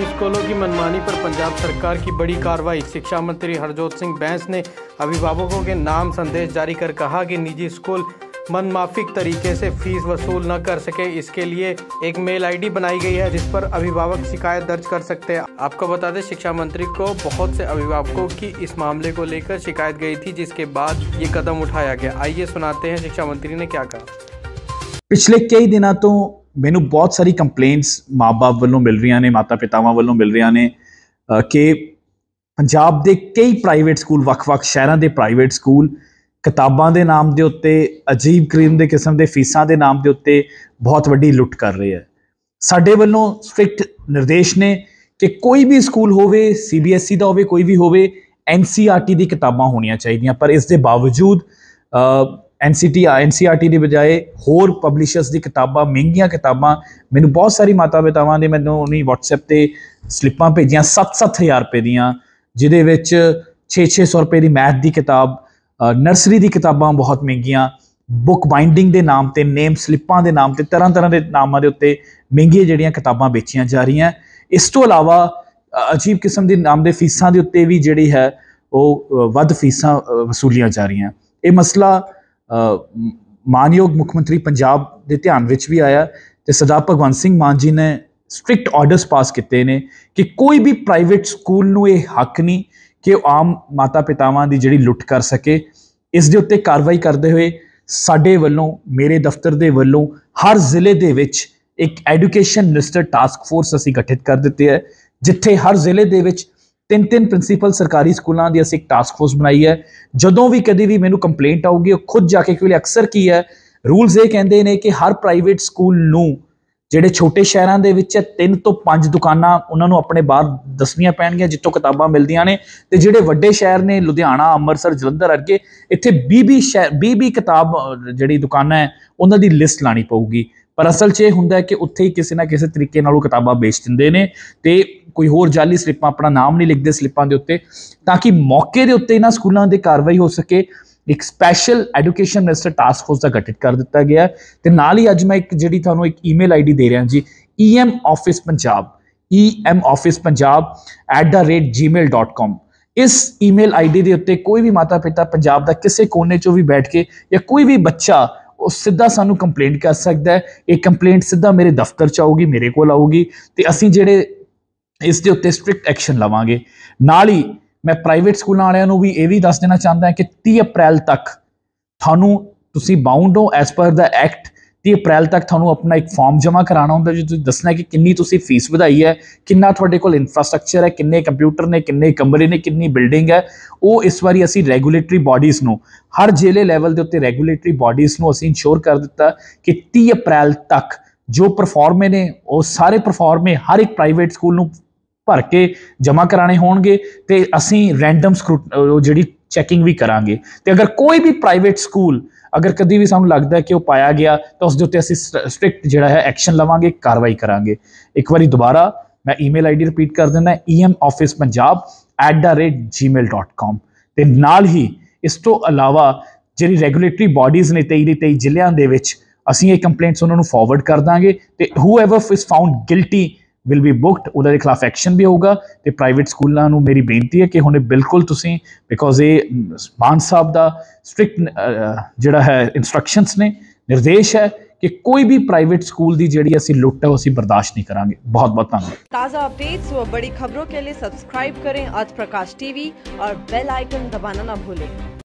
निजी स्कूलों की मनमानी पर पंजाब सरकार की बड़ी कार्रवाई शिक्षा मंत्री हरजोत सिंह बैंस ने अभिभावकों के नाम संदेश जारी कर कहा कि निजी स्कूल मनमाफिक तरीके से फीस वसूल न कर सके इसके लिए एक मेल आईडी बनाई गई है जिस पर अभिभावक शिकायत दर्ज कर सकते हैं आपको बता दें शिक्षा मंत्री को बहुत से अभिभावकों की इस मामले को लेकर शिकायत गई थी जिसके बाद ये कदम उठाया गया आइए सुनाते हैं शिक्षा मंत्री ने क्या कहा पिछले कई दिनों तो ਮੈਨੂੰ ਬਹੁਤ ਸਾਰੀ ਕੰਪਲੇਂਟਸ ਮਾਪੇ ਵੱਲੋਂ ਮਿਲ ਰਹੀਆਂ ਨੇ ਮਾਤਾ ਪਿਤਾਵਾਂ ਵੱਲੋਂ ਮਿਲ ਰਹੀਆਂ ਨੇ ਕਿ ਪੰਜਾਬ ਦੇ ਕਈ ਪ੍ਰਾਈਵੇਟ ਸਕੂਲ ਵੱਖ-ਵੱਖ ਸ਼ਹਿਰਾਂ ਦੇ ਪ੍ਰਾਈਵੇਟ ਸਕੂਲ ਕਿਤਾਬਾਂ ਦੇ ਨਾਮ ਦੇ ਉੱਤੇ ਅਜੀਬ ਕਰੀਮ ਦੇ ਕਿਸਮ ਦੇ ਫੀਸਾਂ ਦੇ ਨਾਮ ਦੇ ਉੱਤੇ ਬਹੁਤ ਵੱਡੀ ਲੁੱਟ ਕਰ ਰਹੇ ਆ ਸਾਡੇ ਵੱਲੋਂ ਸਟ੍ਰਿਕਟ ਨਿਰਦੇਸ਼ ਨੇ ਕਿ ਕੋਈ ਵੀ ਸਕੂਲ ਹੋਵੇ ਸੀਬੀਐਸਈ e ਦਾ ਹੋਵੇ ਕੋਈ ਵੀ ਹੋਵੇ ਐਨਸੀਆਰਟੀ e ਦੀ ਕਿਤਾਬਾਂ ਹੋਣੀਆਂ ਚਾਹੀਦੀਆਂ ਪਰ ਇਸ ਦੇ ਬਾਵਜੂਦ ਐਨਸੀਟੀ ਐਨਸੀਆਰਟੀ e ਦੀ ਬਜਾਏ ਹੋਰ ਪਬਲਿਸ਼ਰਸ ਦੀ ਕਿਤਾਬਾਂ ਮਹਿੰਗੀਆਂ ਕਿਤਾਬਾਂ ਮੈਨੂੰ ਬਹੁਤ ਸਾਰੀ ਮਾਤਾ ਪਿਤਾਵਾਂ ਨੇ ਮੈਨੂੰ ਉਹਨੀ WhatsApp ਤੇ ਸਲਿੱਪਾਂ ਭੇਜੀਆਂ 7-7000 ਰੁਪਏ ਦੀਆਂ ਜਿਹਦੇ ਵਿੱਚ 6-600 ਰੁਪਏ ਦੀ ਮੈਥ ਦੀ ਕਿਤਾਬ ਨਰਸਰੀ ਦੀ ਕਿਤਾਬਾਂ ਬਹੁਤ ਮਹਿੰਗੀਆਂ ਬੁੱਕ ਬਾਈਂਡਿੰਗ ਦੇ ਨਾਮ ਤੇ ਨੇਮ ਸਲਿੱਪਾਂ ਦੇ ਨਾਮ ਤੇ ਤਰ੍ਹਾਂ ਤਰ੍ਹਾਂ ਦੇ ਨਾਮਾਂ ਦੇ ਉੱਤੇ ਮਹਿੰਗੀਆਂ ਜਿਹੜੀਆਂ ਕਿਤਾਬਾਂ ਵੇਚੀਆਂ ਜਾ ਰਹੀਆਂ ਇਸ ਤੋਂ ਇਲਾਵਾ ਅਜੀਬ ਕਿਸਮ ਦੇ ਨਾਮ ਦੇ ਫੀਸਾਂ ਦੇ ਉੱਤੇ ਵੀ ਜਿਹੜੀ ਹੈ ਉਹ ਵੱਧ ਫੀਸਾਂ ਵਸੂਲੀਆਂ ਜਾ ਰਹੀਆਂ ਇਹ ਮਸਲਾ ਮਾਨਯੋਗ ਮੁੱਖ ਮੰਤਰੀ ਪੰਜਾਬ ਦੇ ਧਿਆਨ ਵਿੱਚ ਵੀ ਆਇਆ ਤੇ ਸਰਦਾਰ ਭਗਵੰਤ ਸਿੰਘ ਮਾਨ ਜੀ ਨੇ ਸਟ੍ਰਿਕਟ ਆਰਡਰਸ ਪਾਸ ਕੀਤੇ ਨੇ ਕਿ ਕੋਈ ਵੀ ਪ੍ਰਾਈਵੇਟ ਸਕੂਲ ਨੂੰ ਇਹ ਹੱਕ ਨਹੀਂ ਕਿ ਉਹ ਆਮ ਮਾਤਾ-ਪਿਤਾਵਾਂ ਦੀ ਜਿਹੜੀ ਲੁੱਟ ਕਰ ਸਕੇ ਇਸ ਦੇ ਉੱਤੇ ਕਾਰਵਾਈ ਕਰਦੇ ਹੋਏ ਸਾਡੇ ਵੱਲੋਂ ਮੇਰੇ ਦਫ਼ਤਰ ਦੇ ਵੱਲੋਂ ਹਰ ਜ਼ਿਲ੍ਹੇ ਦੇ ਵਿੱਚ ਇੱਕ ਐਜੂਕੇਸ਼ਨ ਮਿਨਿਸਟਰ ਟਾਸਕ ਫੋਰਸ ਅਸੀਂ ਗਠਿਤ ਕਰ ਦਿੱਤੀ ਹੈ ਜਿੱਥੇ ਹਰ ਜ਼ਿਲ੍ਹੇ ਦੇ ਵਿੱਚ ਤਿੰਨ ਤਿੰਨ ਪ੍ਰਿੰਸੀਪਲ ਸਰਕਾਰੀ ਸਕੂਲਾਂ ਦੀ ਅਸੀਂ ਇੱਕ ਟਾਸਕ ਫੋਰਸ ਬਣਾਈ ਹੈ ਜਦੋਂ ਵੀ ਕਦੇ ਵੀ ਮੈਨੂੰ ਕੰਪਲੇਂਟ ਆਊਗੀ ਉਹ ਖੁਦ ਜਾ ਕੇ ਕਿਉਂਕਿ ਅਕਸਰ ਕੀ ਹੈ ਰੂਲਸ ਇਹ ਕਹਿੰਦੇ ਨੇ ਕਿ ਹਰ ਪ੍ਰਾਈਵੇਟ ਸਕੂਲ ਨੂੰ ਜਿਹੜੇ ਛੋਟੇ ਸ਼ਹਿਰਾਂ ਦੇ ਵਿੱਚ ਤਿੰਨ ਤੋਂ ਪੰਜ ਦੁਕਾਨਾਂ ਉਹਨਾਂ ਨੂੰ ਆਪਣੇ ਬਾਹਰ ਦਸਵੀਆਂ ਪੈਣਗੀਆਂ ਜਿੱਥੋਂ ਕਿਤਾਬਾਂ ਮਿਲਦੀਆਂ ਨੇ ਤੇ ਜਿਹੜੇ ਵੱਡੇ ਸ਼ਹਿਰ ਨੇ ਲੁਧਿਆਣਾ ਅੰਮ੍ਰਿਤਸਰ ਜਲੰਧਰ ਅਰਗੇ ਇੱਥੇ ਬੀਬੀ 20 20 ਕਿਤਾਬ ਜਿਹੜੀ ਦੁਕਾਨਾਂ ਹੈ ਉਹਨਾਂ ਦੀ ਲਿਸਟ ਲਾਣੀ ਪਊਗੀ ਪਰ ਅਸਲ 'ਚ ਇਹ ਹੁੰਦਾ ਕਿ ਉੱਥੇ ਹੀ ਕਿਸੇ ਨਾ ਕਿਸੇ ਤਰੀਕੇ ਨਾਲ ਉਹ ਕਿਤਾਬਾਂ ਵੇਚ ਦਿੰਦੇ ਨੇ ਤੇ ਕੋਈ ਹੋਰ ਜਾਲੀ ਸਲਿੱਪਾਂ ਆਪਣਾ ਨਾਮ ਨਹੀਂ ਲਿਖਦੇ ਸਲਿੱਪਾਂ ਦੇ ਉੱਤੇ ਤਾਂ ਕਿ ਮੌਕੇ ਦੇ ਉੱਤੇ ਇਹਨਾਂ ਸਕੂਲਾਂ ਦੇ ਕਾਰਵਾਈ ਹੋ ਸਕੇ ਇੱਕ special education minister task force ਦਾ ਗਠਿਤ ਕਰ ਦਿੱਤਾ ਗਿਆ ਤੇ ਨਾਲ ਹੀ ਅੱਜ ਮੈਂ ਇੱਕ ਜਿਹੜੀ ਤੁਹਾਨੂੰ ਇੱਕ ਈਮੇਲ ਆਈਡੀ ਦੇ ਰਿਹਾ ਜੀ em office punjab em office punjab @gmail.com ਇਸ ਈਮੇਲ ਆਈਡੀ ਦੇ ਉੱਤੇ ਕੋਈ ਵੀ ਮਾਤਾ ਪਿਤਾ ਪੰਜਾਬ ਦਾ ਕਿਸੇ ਕੋਨੇ 'ਚੋਂ ਵੀ ਬੈਠ ਕੇ ਜਾਂ ਕੋਈ ਵੀ ਬੱਚਾ ਉਹ ਸਿੱਧਾ ਸਾਨੂੰ ਕੰਪਲੇਂਟ ਕਰ ਸਕਦਾ ਹੈ ਇਹ ਕੰਪਲੇਂਟ ਸਿੱਧਾ ਮੇਰੇ ਦਫ਼ਤਰ ਚ ਆਊਗੀ ਮੇਰੇ ਕੋਲ ਆਊਗੀ ਤੇ ਅਸੀਂ ਜਿਹੜੇ ਇਸ ਦੇ ਉੱਤੇ ਸਟ੍ਰਿਕਟ ਐਕਸ਼ਨ ਲਵਾਂਗੇ ਨਾਲ ਹੀ ਮੈਂ ਪ੍ਰਾਈਵੇਟ ਸਕੂਲਾਂ ਵਾਲਿਆਂ ਨੂੰ ਵੀ ਇਹ ਵੀ ਦੱਸ ਦੇਣਾ ਚਾਹੁੰਦਾ ਹਾਂ ਕਿ 30 ਅਪ੍ਰੈਲ ਤੱਕ ਤੁਹਾਨੂੰ ਤੁਸੀਂ ਬਾਉਂਡ ਹੋ ਐਸ ਪਰ ਦਾ ਐਕਟ 30 ਅਪ੍ਰੈਲ ਤੱਕ ਤੁਹਾਨੂੰ ਆਪਣਾ ਇੱਕ ਫਾਰਮ ਜਮ੍ਹਾਂ ਕਰਾਉਣਾ ਹੁੰਦਾ ਜੇ ਤੁਸੀਂ ਦੱਸਣਾ ਕਿ ਕਿੰਨੀ ਤੁਸੀਂ ਫੀਸ ਵਧਾਈ ਹੈ ਕਿੰਨਾ ਤੁਹਾਡੇ ਕੋਲ ਇਨਫਰਾਸਟ੍ਰਕਚਰ ਹੈ ਕਿੰਨੇ ਕੰਪਿਊਟਰ ਨੇ ਕਿੰਨੇ ਕਮਰੇ ਨੇ ਕਿੰਨੀ ਬਿਲਡਿੰਗ ਹੈ ਉਹ ਇਸ ਵਾਰੀ ਅਸੀਂ ਰੈਗੂਲੇਟਰੀ ਬਾਡੀਜ਼ ਨੂੰ ਹਰ ਜ਼ਿਲ੍ਹੇ ਲੈਵਲ ਦੇ ਉੱਤੇ ਰੈਗੂਲੇਟਰੀ ਬਾਡੀਜ਼ ਨੂੰ ਅਸੀਂ ਇਨਸ਼ੋਰ ਕਰ ਦਿੱਤਾ ਕਿ 30 ਅਪ੍ਰੈਲ ਤੱਕ ਜੋ ਪਰਫਾਰਮੇ ਨੇ ਉਹ ਸਾਰੇ ਪਰਫਾਰਮੇ ਹਰ ਇੱਕ ਪ੍ਰਾਈਵੇਟ ਸਕੂਲ ਨੂੰ ਭਰ ਕੇ ਜਮ੍ਹਾਂ ਕਰਾਣੇ ਹੋਣਗੇ ਤੇ ਅਸੀਂ ਰੈਂਡਮ ਜਿਹੜੀ ਚੈਕਿੰਗ ਵੀ ਕਰਾਂਗੇ ਤੇ ਅਗਰ ਕੋਈ ਵੀ ਪ੍ਰਾਈਵੇਟ ਸਕੂਲ ਅਗਰ ਕਦੀ ਵੀ ਸਾਨੂੰ ਲੱਗਦਾ ਹੈ ਕਿ ਉਹ ਪਾਇਆ ਗਿਆ ਤਾਂ ਉਸ ਦੇ ਉੱਤੇ ਅਸੀਂ ਸਟ੍ਰਿਕਟ ਜਿਹੜਾ ਹੈ ਐਕਸ਼ਨ ਲਵਾਂਗੇ ਕਾਰਵਾਈ ਕਰਾਂਗੇ ਇੱਕ ਵਾਰੀ ਦੁਬਾਰਾ ਮੈਂ ਈਮੇਲ ਆਈਡੀ ਰਿਪੀਟ ਕਰ ਦਿੰਦਾ emofficepunjab@gmail.com ਤੇ ਨਾਲ ਹੀ ਇਸ ਤੋਂ ਇਲਾਵਾ ਜਿਹੜੀ ਰੈਗੂਲੇਟਰੀ ਬਾਡੀਜ਼ ਨੇ 23 ਦੇ 23 ਜ਼ਿਲ੍ਹਿਆਂ ਦੇ ਵਿੱਚ ਅਸੀਂ ਇਹ ਕੰਪਲੇਂਟਸ ਉਹਨਾਂ ਨੂੰ ਫਾਰਵਰਡ ਕਰ ਦਾਂਗੇ ਤੇ whoever is found guilty will be booked ਉਹਦੇ ਖਿਲਾਫ ਐਕਸ਼ਨ ਵੀ ਹੋਊਗਾ ਤੇ ਪ੍ਰਾਈਵੇਟ ਸਕੂਲਾਂ ਨੂੰ ਮੇਰੀ ਬੇਨਤੀ ਹੈ ਕਿ ਹੁਣੇ ਬਿਲਕੁਲ ਤੁਸੀਂ ਬਿਕੋਜ਼ ਇਹ ਮਾਨ ਸਾਹਿਬ ਦਾ ਸਟ੍ਰਿਕਟ ਜਿਹੜਾ ਹੈ ਇਨਸਟਰਕਸ਼ਨਸ ਨੇ ਨਿਰਦੇਸ਼ ਹੈ ਕਿ ਕੋਈ ਵੀ ਪ੍ਰਾਈਵੇਟ ਸਕੂਲ ਦੀ ਜਿਹੜੀ ਅਸੀਂ ਲੁੱਟ ਹੈ ਉਹ ਅਸੀਂ ਬਰਦਾਸ਼ਤ ਨਹੀਂ ਕਰਾਂਗੇ ਬਹੁਤ ਬਹੁਤ ਧੰਨਵਾਦ ਤਾਜ਼ਾ ਅਪਡੇਟਸ ਉਹ ਬੜੀ खबरों ਕੇ ਲਈ ਸਬਸਕ੍ਰਾਈਬ ਕਰੇ आज ਪ੍ਰਕਾਸ਼ ਟੀਵੀ ਔਰ ਬੈਲ ਆਈਕਨ ਦਬਾਣਾ ਨਾ ਭੁੱਲੇ